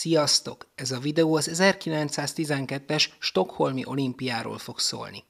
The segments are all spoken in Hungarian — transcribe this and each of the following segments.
Sziasztok! Ez a videó az 1912-es Stockholmi olimpiáról fog szólni.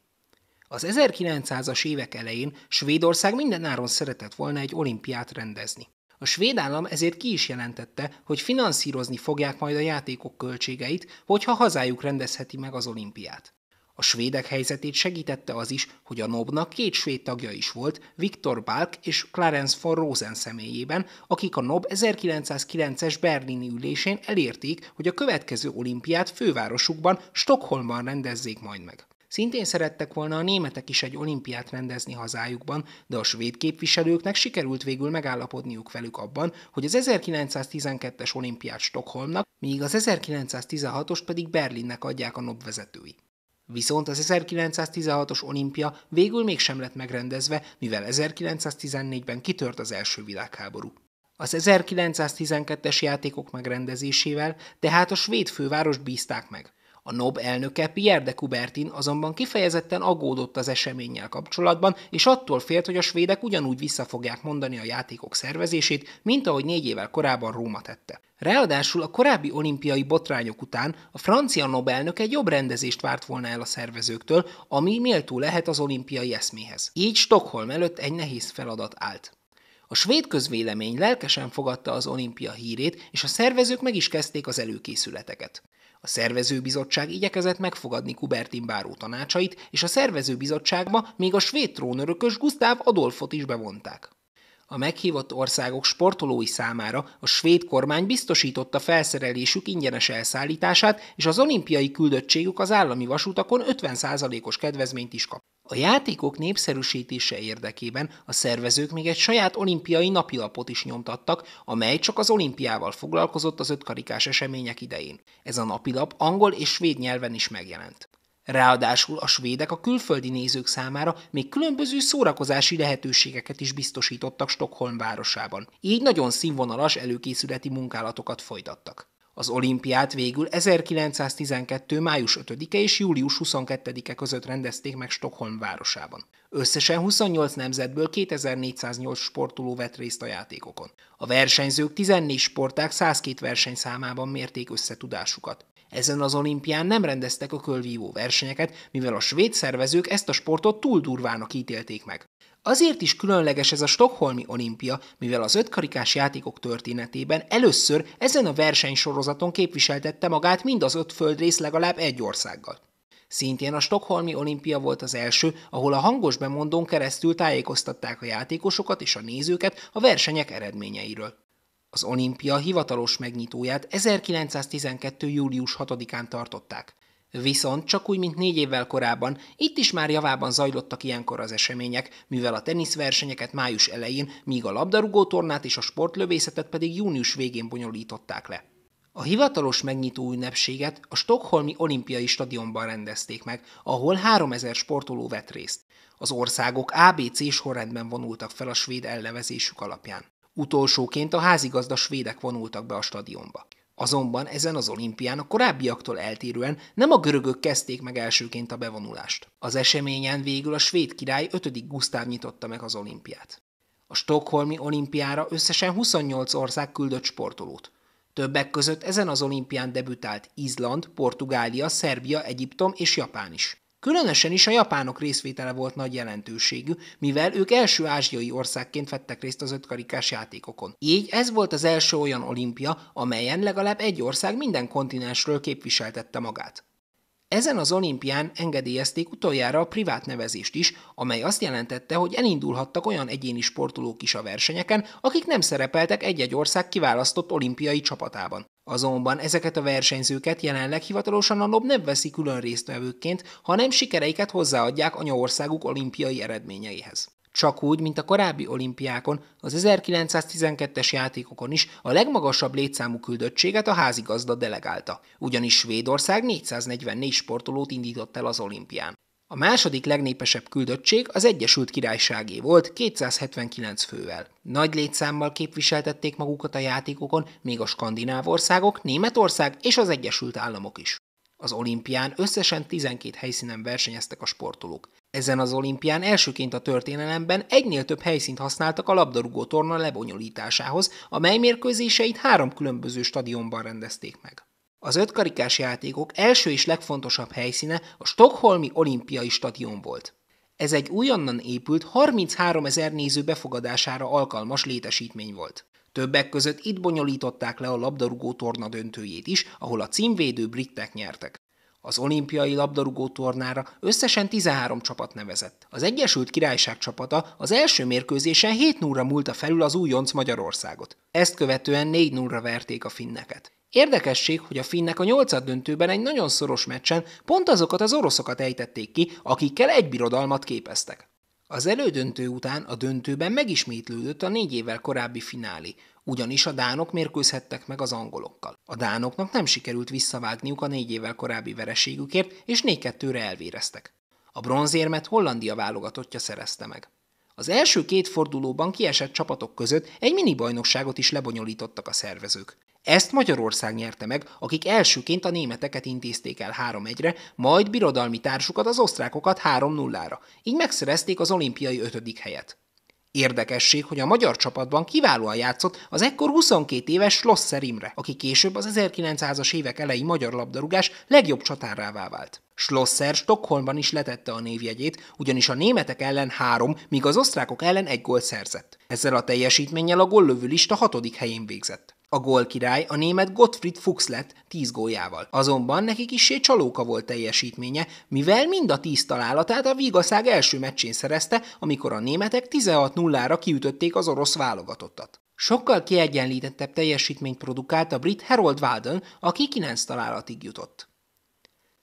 Az 1900-as évek elején Svédország mindenáron szeretett volna egy olimpiát rendezni. A svéd állam ezért ki is jelentette, hogy finanszírozni fogják majd a játékok költségeit, hogyha hazájuk rendezheti meg az olimpiát. A svédek helyzetét segítette az is, hogy a NOB-nak két svéd tagja is volt, Viktor Balk és Clarence von Rosen személyében, akik a NOB 1909-es berlini ülésén elérték, hogy a következő olimpiát fővárosukban, Stockholmban rendezzék majd meg. Szintén szerettek volna a németek is egy olimpiát rendezni hazájukban, de a svéd képviselőknek sikerült végül megállapodniuk velük abban, hogy az 1912-es olimpiát Stockholmnak, míg az 1916 os pedig Berlinnek adják a NOB vezetői. Viszont az 1916-os olimpia végül mégsem lett megrendezve, mivel 1914-ben kitört az első világháború. Az 1912-es játékok megrendezésével tehát a svéd fővárost bízták meg. A NOB elnöke Pierre de Coubertin azonban kifejezetten aggódott az eseménnyel kapcsolatban, és attól félt, hogy a svédek ugyanúgy vissza fogják mondani a játékok szervezését, mint ahogy négy évvel korábban Róma tette. Ráadásul a korábbi olimpiai botrányok után a francia Nobelnök egy jobb rendezést várt volna el a szervezőktől, ami méltó lehet az olimpiai eszméhez. Így Stockholm előtt egy nehéz feladat állt. A svéd közvélemény lelkesen fogadta az olimpia hírét, és a szervezők meg is kezdték az előkészületeket. A szervezőbizottság igyekezett megfogadni Kubertin báró tanácsait, és a szervezőbizottságba még a svéd trónörökös Gustav Adolfot is bevonták. A meghívott országok sportolói számára a svéd kormány biztosította felszerelésük ingyenes elszállítását, és az olimpiai küldöttségük az állami vasutakon 50%-os kedvezményt is kap. A játékok népszerűsítése érdekében a szervezők még egy saját olimpiai napilapot is nyomtattak, amely csak az olimpiával foglalkozott az ötkarikás események idején. Ez a napilap angol és svéd nyelven is megjelent. Ráadásul a svédek a külföldi nézők számára még különböző szórakozási lehetőségeket is biztosítottak Stockholm városában, így nagyon színvonalas előkészületi munkálatokat folytattak. Az olimpiát végül 1912. május 5-e és július 22-e között rendezték meg Stockholm városában. Összesen 28 nemzetből 2408 sportoló vett részt a játékokon. A versenyzők 14 sporták 102 versenyszámában mérték össze tudásukat. Ezen az olimpián nem rendeztek a kölvívó versenyeket, mivel a svéd szervezők ezt a sportot túl durvának ítélték meg. Azért is különleges ez a Stockholmi olimpia, mivel az ötkarikás játékok történetében először ezen a versenysorozaton képviseltette magát mind az öt földrész legalább egy országgal. Szintén a Stockholmi olimpia volt az első, ahol a hangos bemondón keresztül tájékoztatták a játékosokat és a nézőket a versenyek eredményeiről. Az olimpia hivatalos megnyitóját 1912. július 6-án tartották. Viszont csak úgy, mint négy évvel korábban, itt is már javában zajlottak ilyenkor az események, mivel a teniszversenyeket május elején, míg a labdarúgótornát és a sportlövészetet pedig június végén bonyolították le. A hivatalos megnyitó ünnepséget a Stockholmi Olimpiai Stadionban rendezték meg, ahol 3000 sportoló vett részt. Az országok ABC sorrendben vonultak fel a svéd elnevezésük alapján. Utolsóként a házigazda svédek vonultak be a stadionba. Azonban ezen az olimpián a korábbiaktól eltérően nem a görögök kezdték meg elsőként a bevonulást. Az eseményen végül a svéd király 5. Gusztáv nyitotta meg az olimpiát. A Stockholmi olimpiára összesen 28 ország küldött sportolót. Többek között ezen az olimpián debütált Izland, Portugália, Szerbia, Egyiptom és Japán is. Különösen is a japánok részvétele volt nagy jelentőségű, mivel ők első ázsiai országként vettek részt az ötkarikás játékokon. Így ez volt az első olyan olimpia, amelyen legalább egy ország minden kontinensről képviseltette magát. Ezen az olimpián engedélyezték utoljára a privát nevezést is, amely azt jelentette, hogy elindulhattak olyan egyéni sportolók is a versenyeken, akik nem szerepeltek egy-egy ország kiválasztott olimpiai csapatában. Azonban ezeket a versenyzőket jelenleg hivatalosan a NOB nem veszi külön résztvevőként, hanem sikereiket hozzáadják anyaországuk olimpiai eredményeihez. Csak úgy, mint a korábbi olimpiákon, az 1912-es játékokon is a legmagasabb létszámú küldöttséget a házigazda delegálta, ugyanis Svédország 444 sportolót indított el az olimpián. A második legnépesebb küldöttség az Egyesült Királyságé volt 279 fővel. Nagy létszámmal képviseltették magukat a játékokon még a skandináv országok, Németország és az Egyesült Államok is. Az olimpián összesen 12 helyszínen versenyeztek a sportolók. Ezen az olimpián elsőként a történelemben egynél több helyszínt használtak a labdarúgó torna lebonyolításához, amely mérkőzéseit három különböző stadionban rendezték meg. Az ötkarikás játékok első és legfontosabb helyszíne a Stockholmi olimpiai stadion volt. Ez egy újonnan épült 33 ezer néző befogadására alkalmas létesítmény volt. Többek között itt bonyolították le a labdarúgó torna döntőjét is, ahol a címvédő britek nyertek. Az olimpiai labdarúgó tornára összesen 13 csapat nevezett. Az Egyesült Királyság csapata az első mérkőzésen 7 0 múlta felül az újonc Magyarországot. Ezt követően 4 0 verték a finneket. Érdekesség, hogy a finnek a nyolcad döntőben egy nagyon szoros meccsen pont azokat az oroszokat ejtették ki, akikkel egy birodalmat képeztek. Az elődöntő után a döntőben megismétlődött a négy évvel korábbi finálé, ugyanis a dánok mérkőzhettek meg az angolokkal. A dánoknak nem sikerült visszavágniuk a négy évvel korábbi vereségükért, és 4-2-re elvéreztek. A bronzérmet Hollandia válogatottja szerezte meg. Az első két fordulóban kiesett csapatok között egy mini bajnokságot is lebonyolítottak a szervezők. Ezt Magyarország nyerte meg, akik elsőként a németeket intézték el 3-1-re, majd birodalmi társukat az osztrákokat 3-0-ra. Így megszerezték az olimpiai ötödik helyet. Érdekesség, hogy a magyar csapatban kiválóan játszott az ekkor 22 éves Schlosser Imre, aki később az 1900-as évek elejé magyar labdarúgás legjobb csatárává vált. Schlosser Stockholmban is letette a névjegyét, ugyanis a németek ellen három, míg az osztrákok ellen egy gólt szerzett. Ezzel a teljesítménnyel a góllövő lista hatodik helyén végzett. A gólkirály a német Gottfried Fuchs lett 10 góljával. Azonban neki kisé csalóka volt teljesítménye, mivel mind a 10 találatát a Vigaszág első meccsén szerezte, amikor a németek 16-0-ra kiütötték az orosz válogatottat. Sokkal kiegyenlítettebb teljesítményt produkált a brit Harold Walden, aki 9 találatig jutott.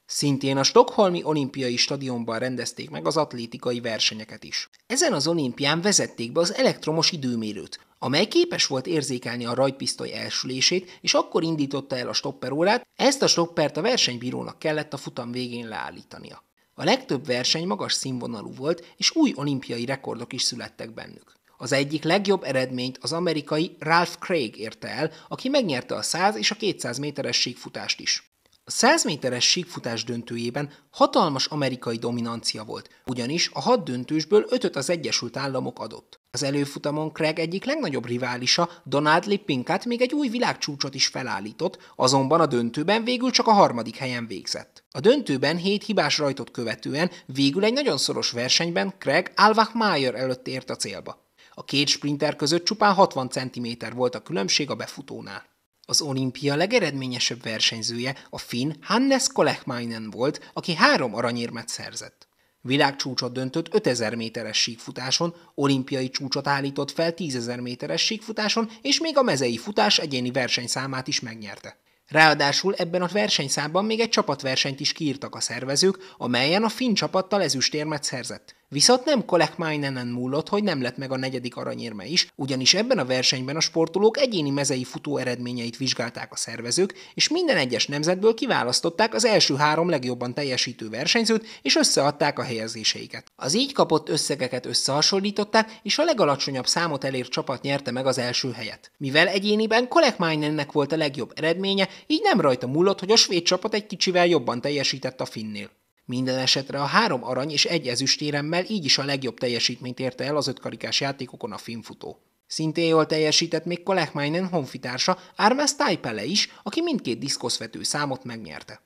Szintén a Stockholmi Olimpiai Stadionban rendezték meg az atlétikai versenyeket is. Ezen az olimpián vezették be az elektromos időmérőt, amely képes volt érzékelni a rajtpisztoly elsülését, és akkor indította el a stopperórát, ezt a stoppert a versenybírónak kellett a futam végén leállítania. A legtöbb verseny magas színvonalú volt, és új olimpiai rekordok is születtek bennük. Az egyik legjobb eredményt az amerikai Ralph Craig érte el, aki megnyerte a 100 és a 200 méteres síkfutást is. A 100 méteres síkfutás döntőjében hatalmas amerikai dominancia volt, ugyanis a hat döntősből ötöt az Egyesült Államok adott. Az előfutamon Craig egyik legnagyobb riválisa, Donald Lippinkát még egy új világcsúcsot is felállított, azonban a döntőben végül csak a harmadik helyen végzett. A döntőben hét hibás rajtot követően végül egy nagyon szoros versenyben Craig Alvach-Mayer előtt ért a célba. A két sprinter között csupán 60 cm volt a különbség a befutónál. Az olimpia legeredményesebb versenyzője a finn Hannes Kolehmainen volt, aki három aranyérmet szerzett. Világcsúcsot döntött 5000 méteres síkfutáson, olimpiai csúcsot állított fel 10000 méteres síkfutáson, és még a mezei futás egyéni versenyszámát is megnyerte. Ráadásul ebben a versenyszámban még egy csapatversenyt is kiírtak a szervezők, amelyen a finn csapattal ezüstérmet szerzett. Viszont nem Kolekmájnenen múlott, hogy nem lett meg a negyedik aranyérme is, ugyanis ebben a versenyben a sportolók egyéni mezei futó eredményeit vizsgálták a szervezők, és minden egyes nemzetből kiválasztották az első három legjobban teljesítő versenyzőt, és összeadták a helyezéseiket. Az így kapott összegeket összehasonlították, és a legalacsonyabb számot elért csapat nyerte meg az első helyet. Mivel egyéniben Kolekmájnennek volt a legjobb eredménye, így nem rajta múlott, hogy a svéd csapat egy kicsivel jobban teljesített a finnél. Minden esetre a három arany és egy ezüstéremmel így is a legjobb teljesítményt érte el az ötkarikás játékokon a filmfutó. Szintén jól teljesített még Kolekmainen honfitársa Armes Taipele is, aki mindkét diszkoszvető számot megnyerte.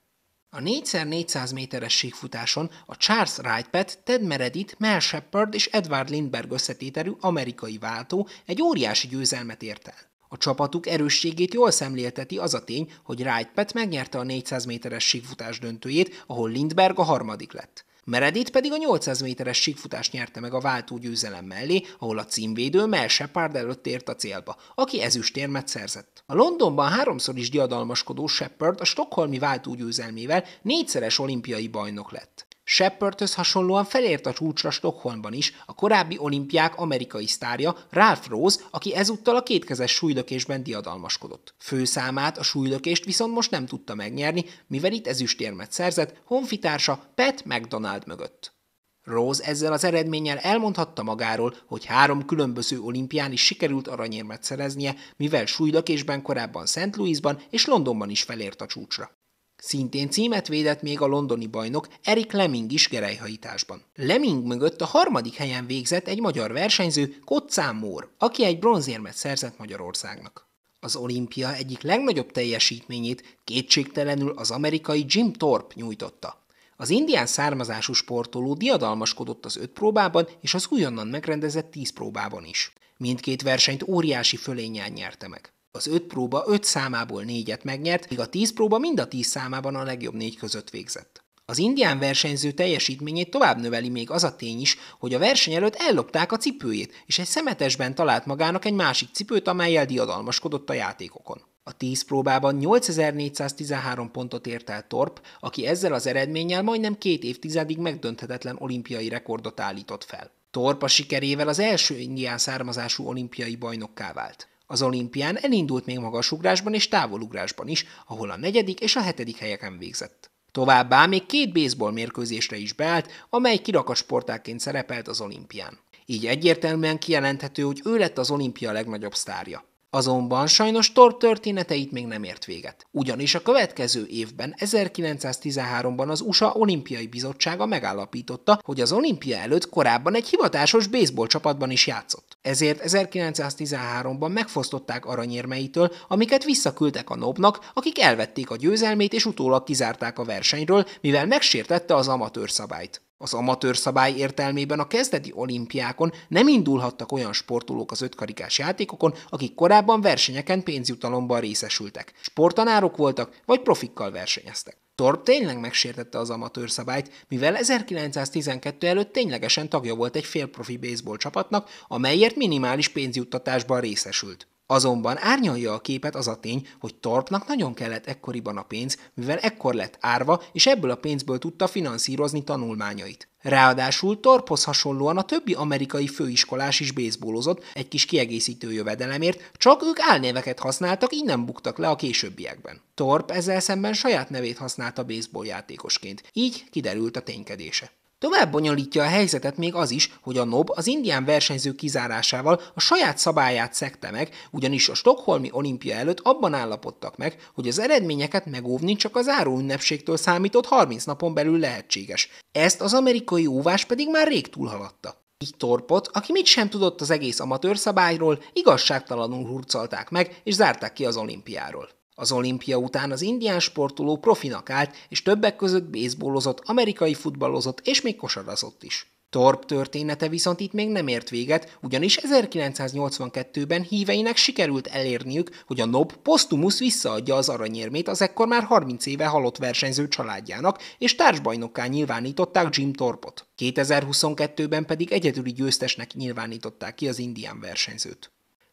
A 4x400 méteres síkfutáson a Charles Wright-Pat, Ted Meredith, Mel Shepard és Edward Lindberg összetételű amerikai váltó egy óriási győzelmet ért el. A csapatuk erősségét jól szemlélteti az a tény, hogy Wright megnyerte a 400 méteres síkfutás döntőjét, ahol Lindberg a harmadik lett. Meredith pedig a 800 méteres síkfutást nyerte meg a váltó győzelem mellé, ahol a címvédő Mel Shepard előtt ért a célba, aki ezüstérmet szerzett. A Londonban háromszor is diadalmaskodó Shepard a stokholmi váltó győzelmével négyszeres olimpiai bajnok lett. Shepardhöz hasonlóan felért a csúcsra Stockholmban is a korábbi olimpiák amerikai sztárja Ralph Rose, aki ezúttal a kétkezes súlylökésben diadalmaskodott. Főszámát a súlylökést viszont most nem tudta megnyerni, mivel itt ezüstérmet szerzett honfitársa Pat McDonald mögött. Rose ezzel az eredménnyel elmondhatta magáról, hogy három különböző olimpián is sikerült aranyérmet szereznie, mivel súlylökésben korábban St. Louisban és Londonban is felért a csúcsra. Szintén címet védett még a londoni bajnok Erik Lemming is gerejhajításban. Lemming mögött a harmadik helyen végzett egy magyar versenyző, Kocsán Mór, aki egy bronzérmet szerzett Magyarországnak. Az olimpia egyik legnagyobb teljesítményét kétségtelenül az amerikai Jim Thorpe nyújtotta. Az indián származású sportoló diadalmaskodott az öt próbában és az újonnan megrendezett tíz próbában is. Mindkét versenyt óriási fölénnyel nyerte meg az öt próba öt számából négyet megnyert, míg a tíz próba mind a tíz számában a legjobb négy között végzett. Az indián versenyző teljesítményét tovább növeli még az a tény is, hogy a verseny előtt ellopták a cipőjét, és egy szemetesben talált magának egy másik cipőt, amelyel diadalmaskodott a játékokon. A 10 próbában 8413 pontot ért el Torp, aki ezzel az eredménnyel majdnem két évtizedig megdönthetetlen olimpiai rekordot állított fel. Torp a sikerével az első indián származású olimpiai bajnokká vált. Az olimpián elindult még magasugrásban és távolugrásban is, ahol a negyedik és a hetedik helyeken végzett. Továbbá még két baseball mérkőzésre is beállt, amely kirakas sportáként szerepelt az olimpián. Így egyértelműen kijelenthető, hogy ő lett az olimpia legnagyobb sztárja. Azonban sajnos Torp történeteit még nem ért véget. Ugyanis a következő évben, 1913-ban az USA Olimpiai Bizottsága megállapította, hogy az olimpia előtt korábban egy hivatásos baseball csapatban is játszott. Ezért 1913-ban megfosztották aranyérmeitől, amiket visszaküldtek a nobnak, akik elvették a győzelmét és utólag kizárták a versenyről, mivel megsértette az amatőr szabályt. Az amatőr szabály értelmében a kezdeti olimpiákon nem indulhattak olyan sportolók az ötkarikás játékokon, akik korábban versenyeken pénzjutalomban részesültek, sporttanárok voltak vagy profikkal versenyeztek. Torp tényleg megsértette az amatőr szabályt, mivel 1912 előtt ténylegesen tagja volt egy félprofi baseball csapatnak, amelyért minimális pénzjuttatásban részesült. Azonban árnyalja a képet az a tény, hogy Torpnak nagyon kellett ekkoriban a pénz, mivel ekkor lett árva, és ebből a pénzből tudta finanszírozni tanulmányait. Ráadásul Torphoz hasonlóan a többi amerikai főiskolás is baseballozott egy kis kiegészítő jövedelemért, csak ők álnéveket használtak, így nem buktak le a későbbiekben. Torp ezzel szemben saját nevét használta baseball játékosként, így kiderült a ténykedése. Tovább bonyolítja a helyzetet még az is, hogy a NOB az indián versenyző kizárásával a saját szabályát szekte meg, ugyanis a Stockholmi olimpia előtt abban állapodtak meg, hogy az eredményeket megóvni csak az ünnepségtől számított 30 napon belül lehetséges. Ezt az amerikai óvás pedig már rég túlhaladta. Így Torpot, aki mit sem tudott az egész amatőr szabályról, igazságtalanul hurcolták meg és zárták ki az olimpiáról. Az olimpia után az indián sportoló profinak állt, és többek között bészbólozott, amerikai futballozott és még kosarazott is. Torp története viszont itt még nem ért véget, ugyanis 1982-ben híveinek sikerült elérniük, hogy a NOB posztumus visszaadja az aranyérmét az ekkor már 30 éve halott versenyző családjának, és társbajnokká nyilvánították Jim Torpot. 2022-ben pedig egyedüli győztesnek nyilvánították ki az indián versenyzőt.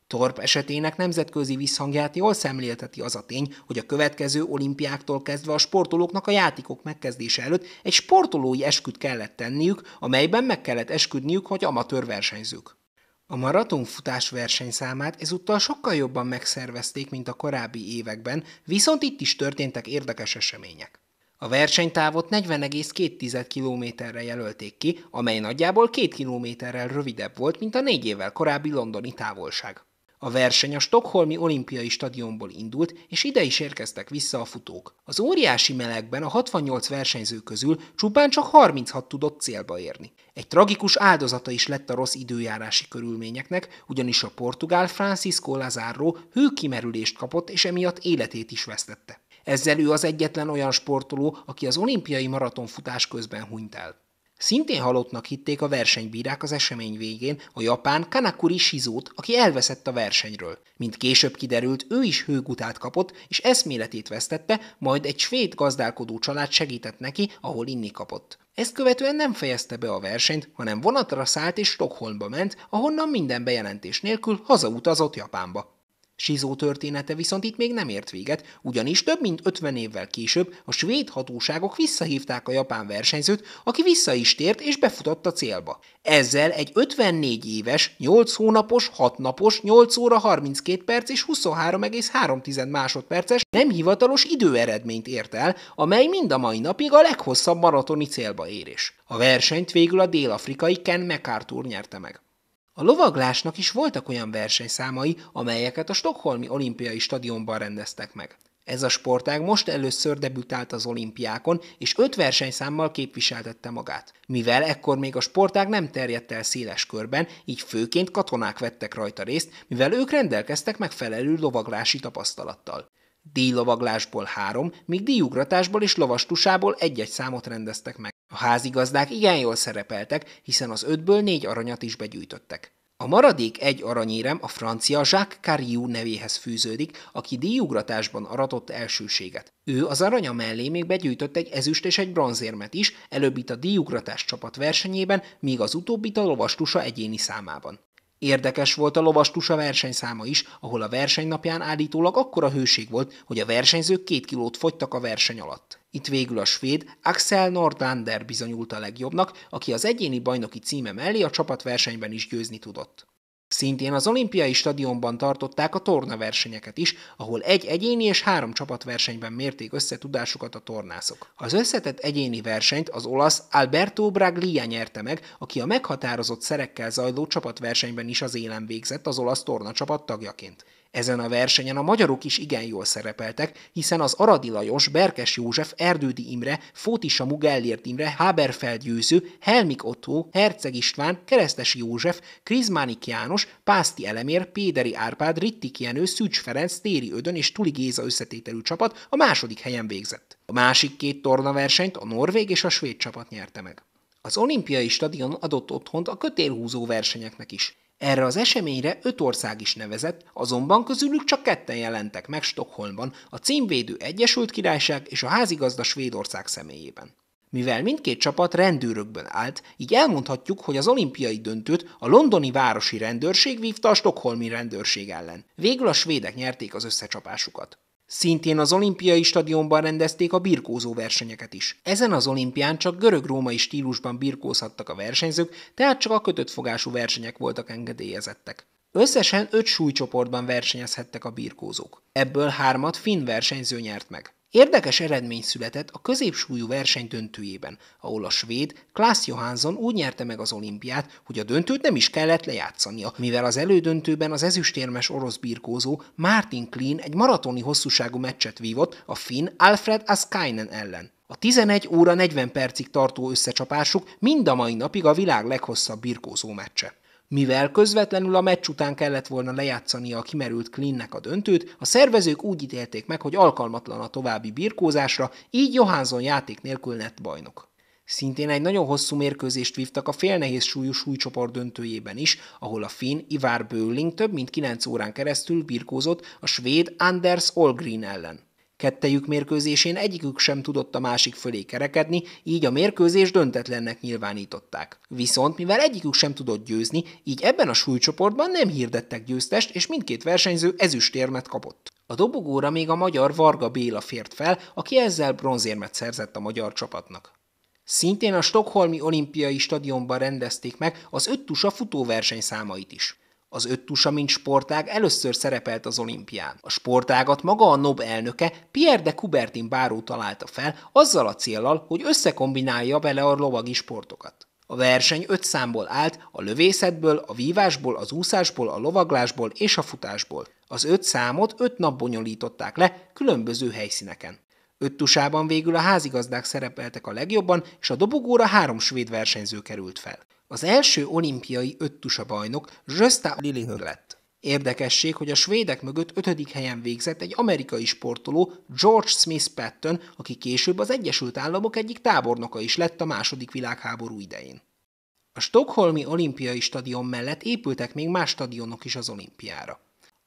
Torp esetének nemzetközi visszhangját jól szemlélteti az a tény, hogy a következő olimpiáktól kezdve a sportolóknak a játékok megkezdése előtt egy sportolói esküt kellett tenniük, amelyben meg kellett esküdniük, hogy amatőr versenyzők. A maratonfutás versenyszámát ezúttal sokkal jobban megszervezték, mint a korábbi években, viszont itt is történtek érdekes események. A versenytávot 40,2 kilométerre jelölték ki, amely nagyjából 2 kilométerrel rövidebb volt, mint a négy évvel korábbi londoni távolság. A verseny a Stockholmi olimpiai stadionból indult, és ide is érkeztek vissza a futók. Az óriási melegben a 68 versenyző közül csupán csak 36 tudott célba érni. Egy tragikus áldozata is lett a rossz időjárási körülményeknek, ugyanis a portugál Francisco Lazaro hőkimerülést kapott, és emiatt életét is vesztette. Ezzel ő az egyetlen olyan sportoló, aki az olimpiai maratonfutás közben hunyt el. Szintén halottnak hitték a versenybírák az esemény végén a japán Kanakuri Shizót, aki elveszett a versenyről. Mint később kiderült, ő is hőgutát kapott, és eszméletét vesztette, majd egy svéd gazdálkodó család segített neki, ahol inni kapott. Ezt követően nem fejezte be a versenyt, hanem vonatra szállt és Stockholmba ment, ahonnan minden bejelentés nélkül hazautazott Japánba. Sizó története viszont itt még nem ért véget, ugyanis több mint 50 évvel később a svéd hatóságok visszahívták a japán versenyzőt, aki vissza is tért és befutott a célba. Ezzel egy 54 éves, 8 hónapos, 6 napos, 8 óra 32 perc és 23,3 másodperces nem hivatalos időeredményt ért el, amely mind a mai napig a leghosszabb maratoni célba érés. A versenyt végül a dél-afrikai Ken McArthur nyerte meg. A lovaglásnak is voltak olyan versenyszámai, amelyeket a Stockholmi olimpiai stadionban rendeztek meg. Ez a sportág most először debütált az olimpiákon, és öt versenyszámmal képviseltette magát. Mivel ekkor még a sportág nem terjedt el széles körben, így főként katonák vettek rajta részt, mivel ők rendelkeztek megfelelő lovaglási tapasztalattal. Díjlovaglásból három, míg díjugratásból és lovastusából egy-egy számot rendeztek meg. A házigazdák igen jól szerepeltek, hiszen az ötből négy aranyat is begyűjtöttek. A maradék egy aranyérem a francia Jacques Carriou nevéhez fűződik, aki díjugratásban aratott elsőséget. Ő az aranya mellé még begyűjtött egy ezüst és egy bronzérmet is, előbb itt a díjugratás csapat versenyében, míg az utóbbit a lovastusa egyéni számában. Érdekes volt a lovastusa versenyszáma is, ahol a versenynapján állítólag akkora hőség volt, hogy a versenyzők két kilót fogytak a verseny alatt. Itt végül a svéd Axel Nordander bizonyult a legjobbnak, aki az egyéni bajnoki címe mellé a csapatversenyben is győzni tudott. Szintén az olimpiai stadionban tartották a tornaversenyeket is, ahol egy egyéni és három csapatversenyben mérték össze tudásukat a tornászok. Az összetett egyéni versenyt az olasz Alberto Braglia nyerte meg, aki a meghatározott szerekkel zajló csapatversenyben is az élen végzett az olasz csapat tagjaként. Ezen a versenyen a magyarok is igen jól szerepeltek, hiszen az Aradi Lajos, Berkes József, Erdődi Imre, Fótisa Mugellért Imre, Haberfeld Győző, Helmik Otto, Herceg István, Keresztes József, Krizmánik János, Pászti Elemér, Péderi Árpád, Rittik Jenő, Szűcs Ferenc, Téri Ödön és Tuli Géza összetételű csapat a második helyen végzett. A másik két tornaversenyt a norvég és a svéd csapat nyerte meg. Az olimpiai stadion adott otthont a kötélhúzó versenyeknek is. Erre az eseményre öt ország is nevezett, azonban közülük csak ketten jelentek meg Stockholmban, a címvédő Egyesült Királyság és a házigazda Svédország személyében. Mivel mindkét csapat rendőrökből állt, így elmondhatjuk, hogy az olimpiai döntőt a londoni városi rendőrség vívta a stokholmi rendőrség ellen. Végül a svédek nyerték az összecsapásukat. Szintén az olimpiai stadionban rendezték a birkózó versenyeket is. Ezen az olimpián csak görög-római stílusban birkózhattak a versenyzők, tehát csak a kötött fogású versenyek voltak engedélyezettek. Összesen öt súlycsoportban versenyezhettek a birkózók. Ebből hármat finn versenyző nyert meg. Érdekes eredmény született a középsúlyú verseny döntőjében, ahol a svéd Klaas Johansson úgy nyerte meg az olimpiát, hogy a döntőt nem is kellett lejátszania, mivel az elődöntőben az ezüstérmes orosz birkózó Martin Klein egy maratoni hosszúságú meccset vívott a finn Alfred Askainen ellen. A 11 óra 40 percig tartó összecsapásuk mind a mai napig a világ leghosszabb birkózó meccse. Mivel közvetlenül a meccs után kellett volna lejátszania a kimerült Klinnek a döntőt, a szervezők úgy ítélték meg, hogy alkalmatlan a további birkózásra, így Johansson játék nélkül lett bajnok. Szintén egy nagyon hosszú mérkőzést vívtak a félnehéz súlyú súlycsoport döntőjében is, ahol a finn Ivar Bölling több mint 9 órán keresztül birkózott a svéd Anders Olgrin ellen. Kettejük mérkőzésén egyikük sem tudott a másik fölé kerekedni, így a mérkőzés döntetlennek nyilvánították. Viszont mivel egyikük sem tudott győzni, így ebben a súlycsoportban nem hirdettek győztest, és mindkét versenyző ezüstérmet kapott. A dobogóra még a magyar Varga Béla fért fel, aki ezzel bronzérmet szerzett a magyar csapatnak. Szintén a Stockholmi olimpiai stadionban rendezték meg az öttusa futóverseny számait is. Az öttusa, mint sportág először szerepelt az olimpián. A sportágat maga a NOB elnöke Pierre de Coubertin báró találta fel, azzal a céllal, hogy összekombinálja vele a lovagi sportokat. A verseny öt számból állt, a lövészetből, a vívásból, az úszásból, a lovaglásból és a futásból. Az öt számot öt nap bonyolították le különböző helyszíneken. Öttusában végül a házigazdák szerepeltek a legjobban, és a dobogóra három svéd versenyző került fel. Az első olimpiai öttusa bajnok Zsösta Lilihör lett. Érdekesség, hogy a svédek mögött ötödik helyen végzett egy amerikai sportoló George Smith Patton, aki később az Egyesült Államok egyik tábornoka is lett a második világháború idején. A Stockholmi olimpiai stadion mellett épültek még más stadionok is az olimpiára.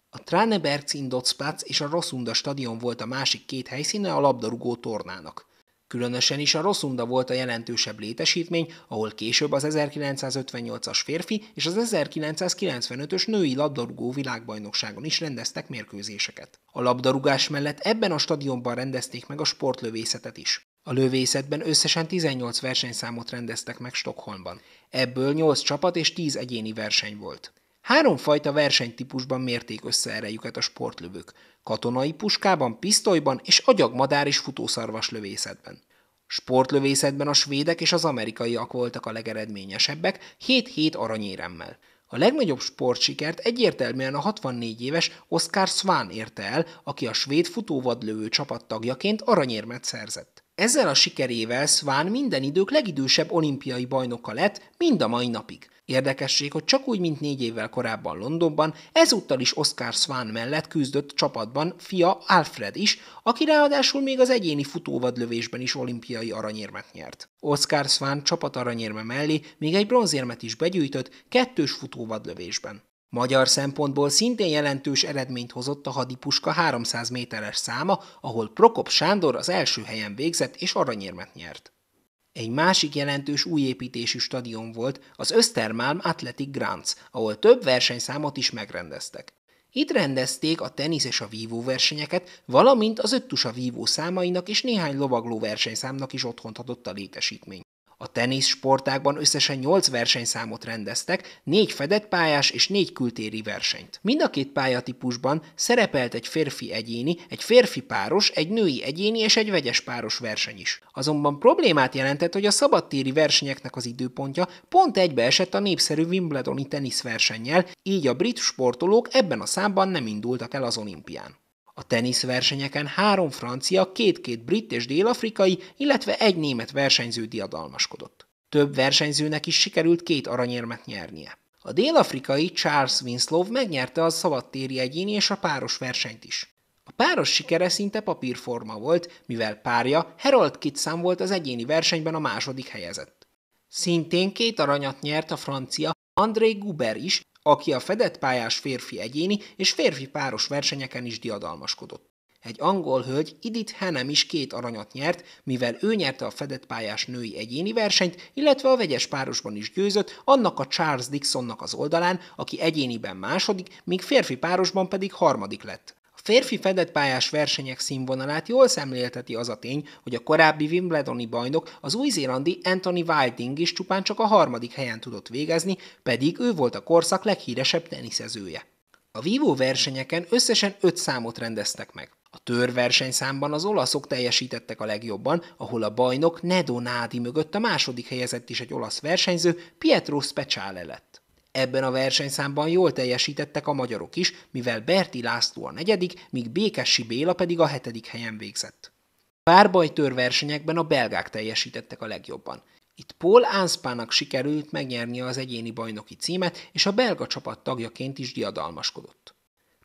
A Tranebergs Indotzplatz és a Rosunda stadion volt a másik két helyszíne a labdarúgó tornának. Különösen is a Rosunda volt a jelentősebb létesítmény, ahol később az 1958-as férfi és az 1995-ös női labdarúgó világbajnokságon is rendeztek mérkőzéseket. A labdarúgás mellett ebben a stadionban rendezték meg a sportlövészetet is. A lövészetben összesen 18 versenyszámot rendeztek meg Stockholmban. Ebből 8 csapat és 10 egyéni verseny volt. Háromfajta versenytípusban mérték össze erejüket a sportlövők. Katonai puskában, pisztolyban és agyagmadár és futószarvas lövészetben. Sportlövészetben a svédek és az amerikaiak voltak a legeredményesebbek, 7-7 aranyéremmel. A legnagyobb sportsikert egyértelműen a 64 éves Oscar Swan érte el, aki a svéd futóvadlövő csapat tagjaként aranyérmet szerzett. Ezzel a sikerével Swan minden idők legidősebb olimpiai bajnoka lett mind a mai napig. Érdekesség, hogy csak úgy, mint négy évvel korábban Londonban, ezúttal is Oscar Swan mellett küzdött csapatban fia Alfred is, aki ráadásul még az egyéni futóvadlövésben is olimpiai aranyérmet nyert. Oscar Swan csapat aranyérme mellé még egy bronzérmet is begyűjtött kettős futóvadlövésben. Magyar szempontból szintén jelentős eredményt hozott a hadipuska 300 méteres száma, ahol Prokop Sándor az első helyen végzett és aranyérmet nyert. Egy másik jelentős újépítésű stadion volt az Östermalm Athletic Grants, ahol több versenyszámot is megrendeztek. Itt rendezték a tenisz és a vívó versenyeket, valamint az öttusa vívó számainak és néhány lovagló versenyszámnak is otthont adott a létesítmény. A teniszsportákban összesen 8 versenyszámot rendeztek, 4 fedett pályás és 4 kültéri versenyt. Mind a két pályatípusban szerepelt egy férfi egyéni, egy férfi páros, egy női egyéni és egy vegyes páros verseny is. Azonban problémát jelentett, hogy a szabadtéri versenyeknek az időpontja pont egybeesett a népszerű Wimbledoni teniszversennyel, így a brit sportolók ebben a számban nem indultak el az olimpián. A teniszversenyeken három francia, két-két brit és dél-afrikai, illetve egy német versenyző diadalmaskodott. Több versenyzőnek is sikerült két aranyérmet nyernie. A dél-afrikai Charles Winslow megnyerte a szabadtéri egyéni és a páros versenyt is. A páros sikere szinte papírforma volt, mivel párja Harold Kitson volt az egyéni versenyben a második helyezett. Szintén két aranyat nyert a francia André Guber is, aki a fedett pályás férfi egyéni és férfi páros versenyeken is diadalmaskodott. Egy angol hölgy Edith Hanem is két aranyat nyert, mivel ő nyerte a fedett pályás női egyéni versenyt, illetve a vegyes párosban is győzött, annak a Charles Dixonnak az oldalán, aki egyéniben második, míg férfi párosban pedig harmadik lett férfi fedett pályás versenyek színvonalát jól szemlélteti az a tény, hogy a korábbi Wimbledoni bajnok, az új-zélandi Anthony Wilding is csupán csak a harmadik helyen tudott végezni, pedig ő volt a korszak leghíresebb teniszezője. A vívó versenyeken összesen öt számot rendeztek meg. A törversenyszámban az olaszok teljesítettek a legjobban, ahol a bajnok Nedo Nádi mögött a második helyezett is egy olasz versenyző Pietro Speciale lett. Ebben a versenyszámban jól teljesítettek a magyarok is, mivel Berti László a negyedik, míg Békessi Béla pedig a hetedik helyen végzett. Párbajtőr versenyekben a belgák teljesítettek a legjobban. Itt Paul Anspának sikerült megnyernie az egyéni bajnoki címet, és a belga csapat tagjaként is diadalmaskodott.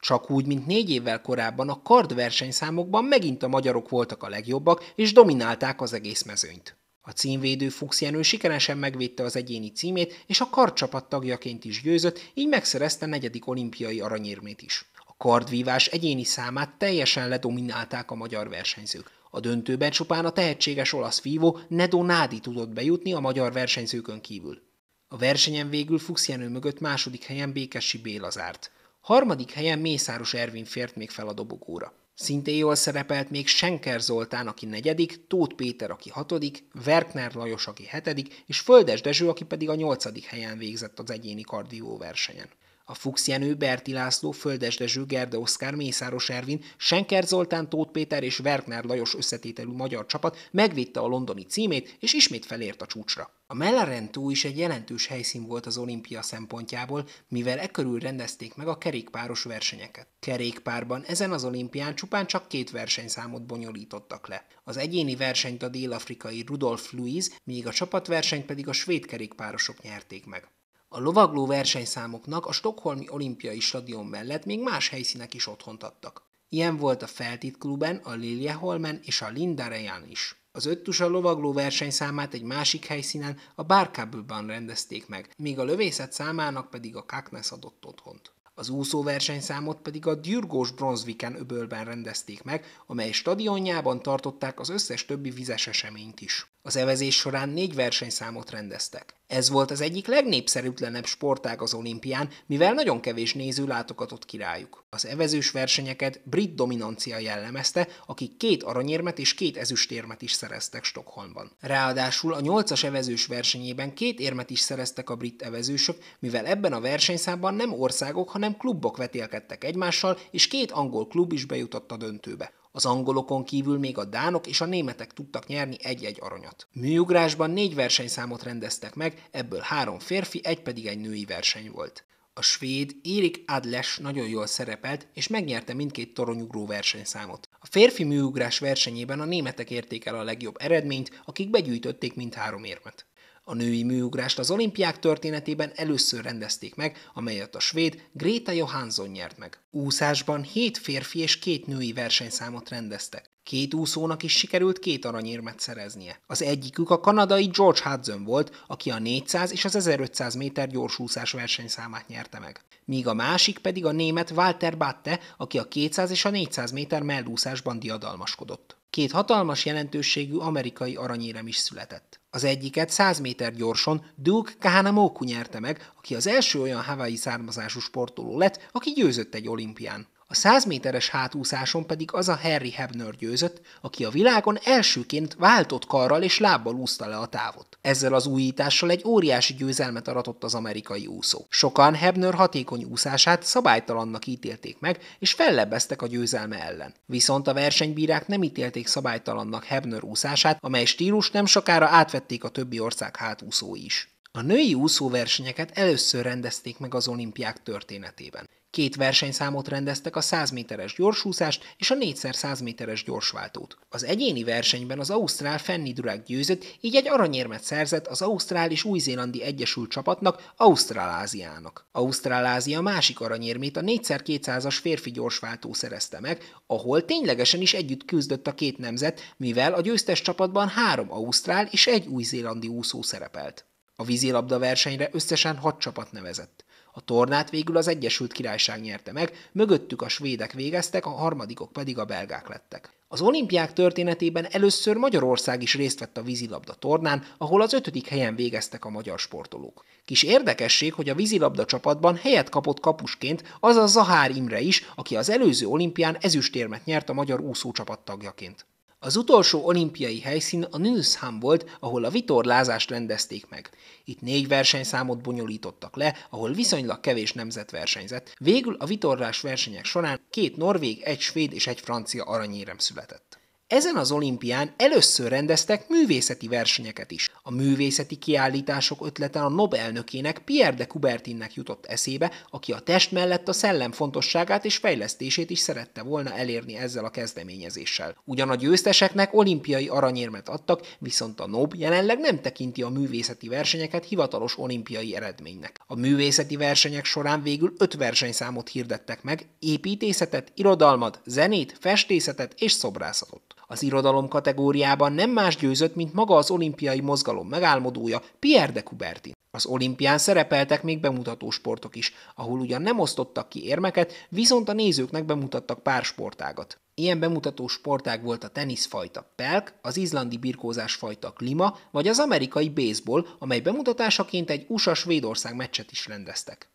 Csak úgy, mint négy évvel korábban a kard versenyszámokban megint a magyarok voltak a legjobbak, és dominálták az egész mezőnyt. A címvédő Fuchs Jenő sikeresen megvédte az egyéni címét, és a karcsapat tagjaként is győzött, így megszerezte negyedik olimpiai aranyérmét is. A kardvívás egyéni számát teljesen ledominálták a magyar versenyzők. A döntőben csupán a tehetséges olasz vívó Nedo Nádi tudott bejutni a magyar versenyzőkön kívül. A versenyen végül Fuchs Jenő mögött második helyen Békesi Béla zárt. Harmadik helyen Mészáros Ervin fért még fel a dobogóra. Szintén jól szerepelt még Senker Zoltán, aki negyedik, Tóth Péter, aki hatodik, Werkner Lajos, aki hetedik, és Földes Dezső, aki pedig a nyolcadik helyen végzett az egyéni kardió versenyen. A Fuchs Jenő, Berti László, Földes Dezső, Gerde Oszkár, Mészáros Ervin, Senker Zoltán, Tóth Péter és Werkner Lajos összetételű magyar csapat megvitte a londoni címét, és ismét felért a csúcsra. A Mellarentó is egy jelentős helyszín volt az olimpia szempontjából, mivel e körül rendezték meg a kerékpáros versenyeket. Kerékpárban ezen az olimpián csupán csak két versenyszámot bonyolítottak le. Az egyéni versenyt a dél-afrikai Rudolf Luiz, míg a csapatversenyt pedig a svéd kerékpárosok nyerték meg. A lovagló versenyszámoknak a Stockholmi Olimpiai Stadion mellett még más helyszínek is otthont adtak. Ilyen volt a Feltit kluben, a Liljeholmen és a Lindarejan is. Az öttus a lovagló versenyszámát egy másik helyszínen, a Barkábőben rendezték meg, míg a lövészet számának pedig a Kaknes adott otthont. Az úszó versenyszámot pedig a Dürgós Bronzviken öbölben rendezték meg, amely stadionjában tartották az összes többi vizes eseményt is. Az evezés során négy versenyszámot rendeztek. Ez volt az egyik legnépszerűtlenebb sportág az olimpián, mivel nagyon kevés néző látogatott királyuk. Az evezős versenyeket brit dominancia jellemezte, akik két aranyérmet és két ezüstérmet is szereztek Stockholmban. Ráadásul a nyolcas evezős versenyében két érmet is szereztek a brit evezősök, mivel ebben a versenyszámban nem országok, hanem klubok vetélkedtek egymással, és két angol klub is bejutott a döntőbe. Az angolokon kívül még a dánok és a németek tudtak nyerni egy-egy aranyat. Műugrásban négy versenyszámot rendeztek meg, ebből három férfi, egy pedig egy női verseny volt. A svéd Erik Adles nagyon jól szerepelt, és megnyerte mindkét toronyugró versenyszámot. A férfi műugrás versenyében a németek érték el a legjobb eredményt, akik begyűjtötték mindhárom érmet. A női műugrást az olimpiák történetében először rendezték meg, amelyet a svéd Greta Johansson nyert meg. Úszásban hét férfi és két női versenyszámot rendeztek. Két úszónak is sikerült két aranyérmet szereznie. Az egyikük a kanadai George Hudson volt, aki a 400 és az 1500 méter gyorsúszás versenyszámát nyerte meg. Míg a másik pedig a német Walter Batte, aki a 200 és a 400 méter mellúszásban diadalmaskodott. Két hatalmas jelentőségű amerikai aranyérem is született. Az egyiket 100 méter gyorson Duke Kahanamoku nyerte meg, aki az első olyan havai származású sportoló lett, aki győzött egy olimpián. A 100 méteres hátúszáson pedig az a Harry Hebner győzött, aki a világon elsőként váltott karral és lábbal úszta le a távot. Ezzel az újítással egy óriási győzelmet aratott az amerikai úszó. Sokan Hebner hatékony úszását szabálytalannak ítélték meg, és fellebbeztek a győzelme ellen. Viszont a versenybírák nem ítélték szabálytalannak Hebner úszását, amely stílus nem sokára átvették a többi ország hátúszói is. A női úszóversenyeket először rendezték meg az olimpiák történetében. Két versenyszámot rendeztek a 100 méteres gyorsúszást és a 4x100 méteres gyorsváltót. Az egyéni versenyben az Ausztrál Fanny Durák győzött, így egy aranyérmet szerzett az Ausztrál és Új-Zélandi Egyesült csapatnak, Ausztráláziának. Ausztrálázia másik aranyérmét a 4x200-as férfi gyorsváltó szerezte meg, ahol ténylegesen is együtt küzdött a két nemzet, mivel a győztes csapatban három ausztrál és egy új-zélandi úszó szerepelt. A vízilabda versenyre összesen hat csapat nevezett. A tornát végül az Egyesült Királyság nyerte meg, mögöttük a svédek végeztek, a harmadikok pedig a belgák lettek. Az olimpiák történetében először Magyarország is részt vett a vízilabda tornán, ahol az ötödik helyen végeztek a magyar sportolók. Kis érdekesség, hogy a vízilabda csapatban helyet kapott kapusként, az a Zahár Imre is, aki az előző olimpián ezüstérmet nyert a magyar úszócsapat tagjaként. Az utolsó olimpiai helyszín a Nünszhám volt, ahol a vitorlázást rendezték meg. Itt négy versenyszámot bonyolítottak le, ahol viszonylag kevés nemzet versenyzett. Végül a vitorlás versenyek során két norvég, egy svéd és egy francia aranyérem született. Ezen az olimpián először rendeztek művészeti versenyeket is. A művészeti kiállítások ötlete a Nobel elnökének Pierre de Coubertinnek jutott eszébe, aki a test mellett a szellem fontosságát és fejlesztését is szerette volna elérni ezzel a kezdeményezéssel. Ugyan a győzteseknek olimpiai aranyérmet adtak, viszont a NOB jelenleg nem tekinti a művészeti versenyeket hivatalos olimpiai eredménynek. A művészeti versenyek során végül öt versenyszámot hirdettek meg, építészetet, irodalmat, zenét, festészetet és szobrászatot. Az irodalom kategóriában nem más győzött, mint maga az olimpiai mozgalom megálmodója Pierre de Coubertin. Az olimpián szerepeltek még bemutató sportok is, ahol ugyan nem osztottak ki érmeket, viszont a nézőknek bemutattak pár sportágat. Ilyen bemutató sportág volt a teniszfajta pelk, az izlandi birkózásfajta klima, vagy az amerikai baseball, amely bemutatásaként egy USA-Svédország meccset is rendeztek.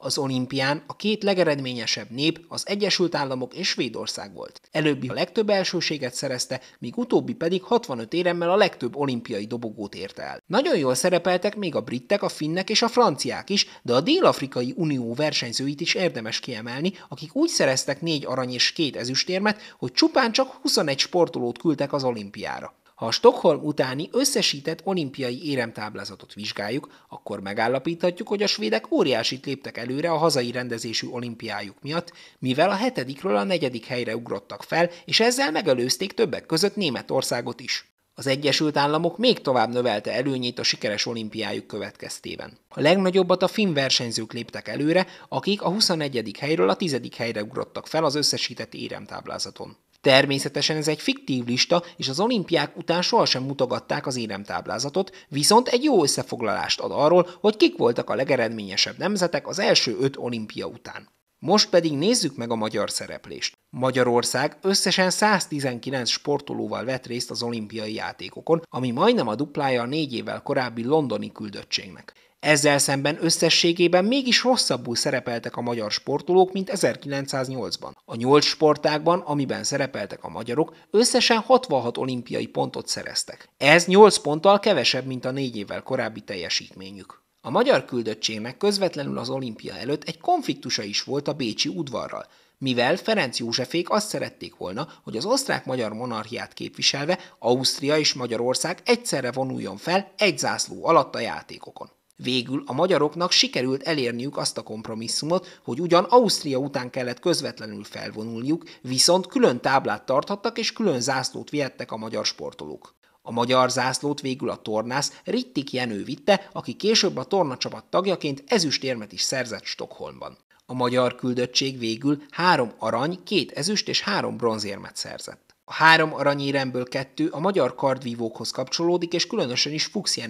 Az olimpián a két legeredményesebb nép az Egyesült Államok és Svédország volt. Előbbi a legtöbb elsőséget szerezte, míg utóbbi pedig 65 éremmel a legtöbb olimpiai dobogót érte el. Nagyon jól szerepeltek még a britek, a finnek és a franciák is, de a Dél-Afrikai Unió versenyzőit is érdemes kiemelni, akik úgy szereztek négy arany és két ezüstérmet, hogy csupán csak 21 sportolót küldtek az olimpiára. Ha a Stockholm utáni összesített olimpiai éremtáblázatot vizsgáljuk, akkor megállapíthatjuk, hogy a svédek óriásit léptek előre a hazai rendezésű olimpiájuk miatt, mivel a hetedikről a negyedik helyre ugrottak fel, és ezzel megelőzték többek között Németországot is. Az Egyesült Államok még tovább növelte előnyét a sikeres olimpiájuk következtében. A legnagyobbat a finn versenyzők léptek előre, akik a 21. helyről a 10. helyre ugrottak fel az összesített éremtáblázaton. Természetesen ez egy fiktív lista, és az olimpiák után sohasem mutogatták az éremtáblázatot, viszont egy jó összefoglalást ad arról, hogy kik voltak a legeredményesebb nemzetek az első öt olimpia után. Most pedig nézzük meg a magyar szereplést. Magyarország összesen 119 sportolóval vett részt az olimpiai játékokon, ami majdnem a duplája a négy évvel korábbi londoni küldöttségnek. Ezzel szemben összességében mégis rosszabbul szerepeltek a magyar sportolók, mint 1908-ban. A nyolc sportágban, amiben szerepeltek a magyarok, összesen 66 olimpiai pontot szereztek. Ez 8 ponttal kevesebb, mint a négy évvel korábbi teljesítményük. A magyar küldöttségnek közvetlenül az olimpia előtt egy konfliktusa is volt a Bécsi udvarral, mivel Ferenc Józsefék azt szerették volna, hogy az osztrák-magyar monarchiát képviselve Ausztria és Magyarország egyszerre vonuljon fel egy zászló alatt a játékokon. Végül a magyaroknak sikerült elérniük azt a kompromisszumot, hogy ugyan Ausztria után kellett közvetlenül felvonulniuk, viszont külön táblát tarthattak és külön zászlót vihettek a magyar sportolók. A magyar zászlót végül a tornász Rittik Jenő vitte, aki később a tornacsapat tagjaként ezüstérmet is szerzett Stockholmban. A magyar küldöttség végül három arany, két ezüst és három bronzérmet szerzett. A három aranyéremből kettő a magyar kardvívókhoz kapcsolódik, és különösen is Fuchs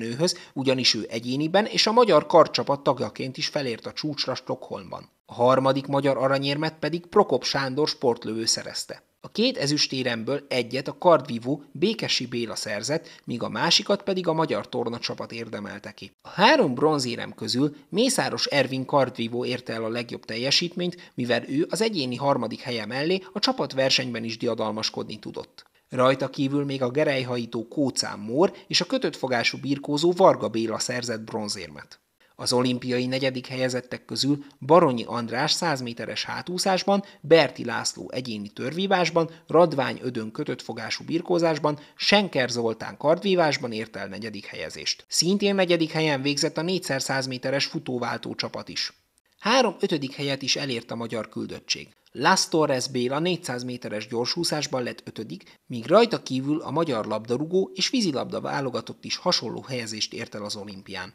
ugyanis ő egyéniben és a magyar kardcsapat tagjaként is felért a csúcsra Stockholmban. A harmadik magyar aranyérmet pedig Prokop Sándor sportlövő szerezte. A két ezüstéremből egyet a kardvívó Békesi Béla szerzett, míg a másikat pedig a magyar tornacsapat érdemelte ki. A három bronzérem közül Mészáros Ervin kardvívó érte el a legjobb teljesítményt, mivel ő az egyéni harmadik helye mellé a csapat versenyben is diadalmaskodni tudott. Rajta kívül még a gerejhajító Kócán Mór és a kötött fogású birkózó Varga Béla szerzett bronzérmet. Az olimpiai negyedik helyezettek közül Baronyi András 100 méteres hátúszásban, Berti László egyéni törvívásban, Radvány Ödön kötött fogású birkózásban, Senker Zoltán kardvívásban ért el negyedik helyezést. Szintén negyedik helyen végzett a 4x100 méteres futóváltó csapat is. Három ötödik helyet is elért a magyar küldöttség. Lász Torres Béla 400 méteres gyorsúszásban lett ötödik, míg rajta kívül a magyar labdarúgó és vízilabda válogatott is hasonló helyezést ért el az olimpián.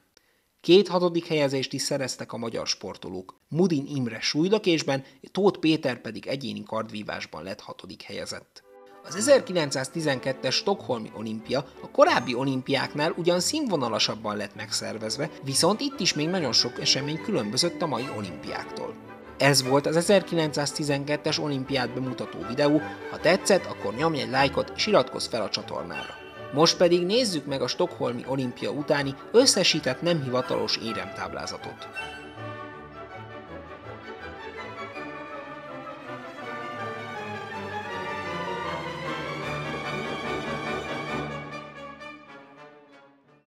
Két hatodik helyezést is szereztek a magyar sportolók. Mudin Imre súlydökésben, Tóth Péter pedig egyéni kardvívásban lett hatodik helyezett. Az 1912-es Stockholmi olimpia a korábbi olimpiáknál ugyan színvonalasabban lett megszervezve, viszont itt is még nagyon sok esemény különbözött a mai olimpiáktól. Ez volt az 1912-es olimpiát bemutató videó, ha tetszett, akkor nyomj egy lájkot és iratkozz fel a csatornára. Most pedig nézzük meg a Stockholmi olimpia utáni összesített nem hivatalos éremtáblázatot.